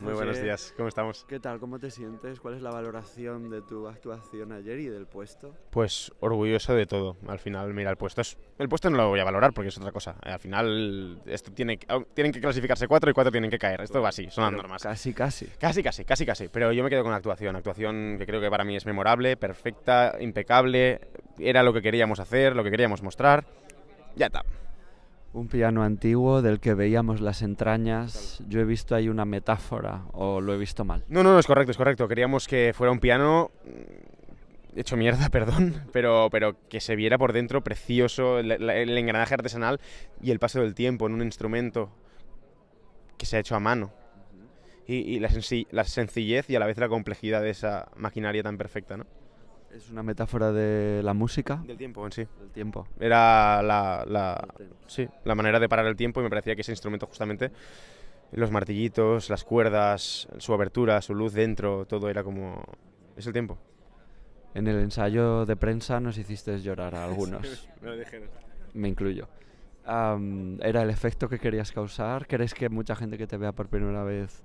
Muy buenos días, ¿cómo estamos? ¿Qué tal? ¿Cómo te sientes? ¿Cuál es la valoración de tu actuación ayer y del puesto? Pues orgulloso de todo. Al final, mira, el puesto es... El puesto no lo voy a valorar porque es otra cosa. Al final, esto tiene... tienen que clasificarse cuatro y cuatro tienen que caer. Esto va así, son las normas. Casi, casi. Casi, casi, casi, casi. Pero yo me quedo con la actuación. Actuación que creo que para mí es memorable, perfecta, impecable. Era lo que queríamos hacer, lo que queríamos mostrar. Ya está. Un piano antiguo del que veíamos las entrañas. Yo he visto ahí una metáfora o lo he visto mal. No, no, es correcto, es correcto. Queríamos que fuera un piano mm, hecho mierda, perdón, pero, pero que se viera por dentro precioso el, engranaje artesanal y el paso del tiempo en un instrumento que se ha hecho a mano. Y, la sencillez y a la vez la complejidad de esa maquinaria tan perfecta, ¿no? Es una metáfora de la música. Del tiempo en sí. Del tiempo. Era la, la, sí, la manera de parar el tiempo y me parecía que ese instrumento justamente, los martillitos, las cuerdas, su abertura, su luz dentro, todo era como... Es el tiempo. En el ensayo de prensa nos hiciste llorar a algunos. me lo dijeron. Me incluyo. ¿Era el efecto que querías causar? ¿Crees que mucha gente que te vea por primera vez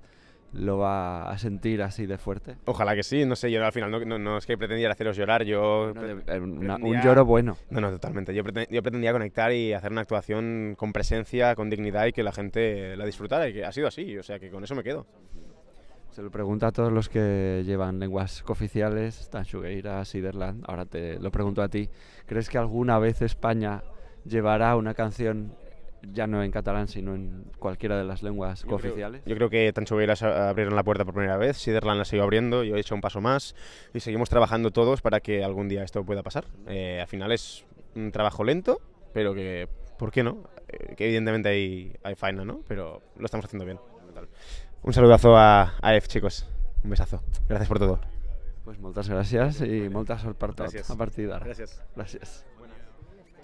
lo va a sentir así de fuerte. Ojalá que sí, no sé, yo al final no, es que pretendiera haceros llorar, yo... Eh, un lloro bueno. No, no, totalmente. Yo, pretendía, conectar y hacer una actuación con presencia, con dignidad y que la gente la disfrutara y que ha sido así, o sea que con eso me quedo. Se lo pregunta a todos los que llevan lenguas cooficiales, a Siderland, ahora te lo pregunto a ti. ¿Crees que alguna vez España llevará una canción ya no en catalán, sino en cualquiera de las lenguas oficiales cooficiales. yo creo que Tancho abrieron la puerta por primera vez, Siderland la siguió abriendo, yo he hecho un paso más y seguimos trabajando todos para que algún día esto pueda pasar. Eh, al final es un trabajo lento, pero que, ¿por qué no? Eh, que evidentemente hay, hay faena, ¿no? Pero lo estamos haciendo bien. Un saludazo a, a chicos. Un besazo. Gracias por todo. Pues muchas gracias y muchas sort a partir de ahora. Gracias.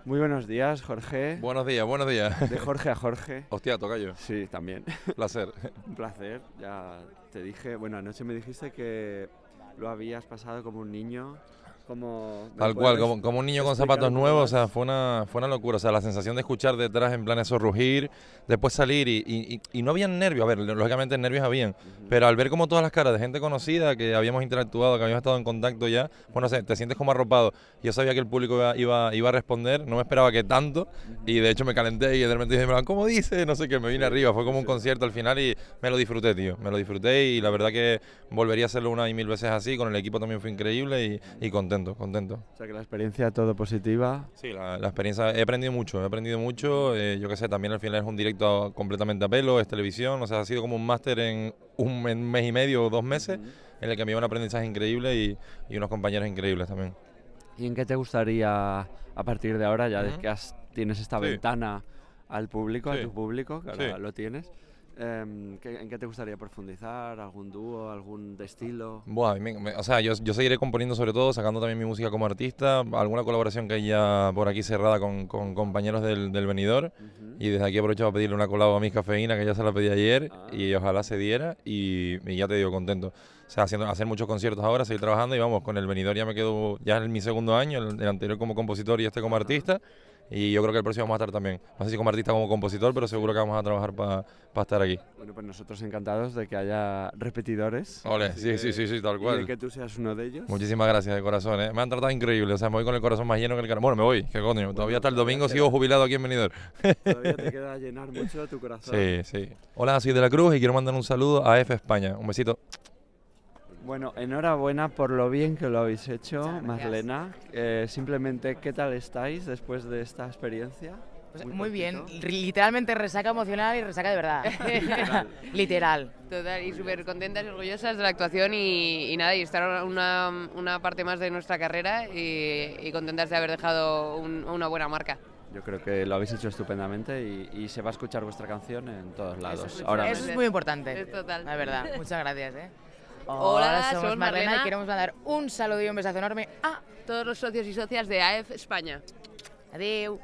Muy buenos días, Jorge. Buenos días, buenos días. De Jorge a Jorge. Hostia, tocayo. Sí, también. Placer. Un placer, ya te dije. Bueno, anoche me dijiste que lo habías pasado como un niño. Como, Tal cual, como, un niño con zapatos nuevos, o sea, fue una, fue una locura. O sea, la sensación de escuchar detrás, en plan, eso rugir, después salir y, no había nervios. A ver, lógicamente nervios habían, pero al ver como todas las caras de gente conocida que habíamos interactuado, que habíamos estado en contacto ya, bueno, pues o te sientes como arropado. Yo sabía que el público iba, iba, a responder, no me esperaba que tanto, y de hecho me calenté y de repente dije, ¿cómo dice? No sé qué, me vine arriba. Fue como un concierto al final y me lo disfruté, tío. Me lo disfruté y la verdad que volvería a hacerlo una y mil veces así. Con el equipo también fue increíble y, y contento contento, contento. O sea que la experiencia todo positiva. Sí, la, experiencia, he aprendido mucho, he aprendido mucho. Eh, yo qué sé, también al final es un directo completamente a pelo, es televisión, o sea, ha sido como un máster en un mes y medio o dos meses, en el que me dio un aprendizaje increíble y, unos compañeros increíbles también. ¿Y en qué te gustaría a partir de ahora, ya de que tienes esta ventana al público, a tu público, que lo tienes? Em, ¿En qué te gustaría profundizar? ¿Algún dúo? ¿Algún estilo? Bueno, o sea, yo, seguiré componiendo sobre todo, sacando también mi música como artista, alguna colaboración que ya por aquí cerrada con, compañeros del, del venidor. Y desde aquí aprovecho para pedirle una colabo a mis cafeína, que ya se la pedí ayer, ah. y ojalá se diera, y, ya te digo, contento. O sea, haciendo, hacer muchos conciertos ahora, seguir trabajando, y vamos, con el venidor ya me quedo, ya en mi segundo año, el, anterior como compositor y este como artista y yo creo que el próximo vamos a estar también. No sé si como artista como compositor, pero seguro que vamos a trabajar para estar aquí. Bueno, pues nosotros encantados de que haya repetidores. Ole, sí, sí, sí, sí, tal cual. Y que tú seas uno de ellos. Muchísimas gracias de corazón, ¿eh? Me han tratado increíble, o sea, me voy con el corazón más lleno que el cara. Bueno, me voy, que coño, todavía hasta el domingo sigo jubilado aquí en Venidor. Todavía te queda llenar mucho tu corazón. Sí, sí. Hola, soy de la Cruz y quiero mandar un saludo a F España. Un besito. Bueno, enhorabuena por lo bien que lo habéis hecho, Marlena. Eh, simplemente, ¿qué tal estáis después de esta experiencia? Pues muy, bien, literalmente resaca emocional y resaca de verdad. Literal. Total, y súper contentas y orgullosas de la actuación y, nada, y estar una, parte más de nuestra carrera y, contentas de haber dejado una buena marca. Yo creo que lo habéis hecho estupendamente y, se va a escuchar vuestra canción en todos lados. Eso, es, ahora eso es muy importante. Es total. La verdad. Muchas gracias. ¿eh? Hola, somos Marlena. y queremos mandar un saludo y un besazo enorme a todos los socios y socias de AEF España. Adiós.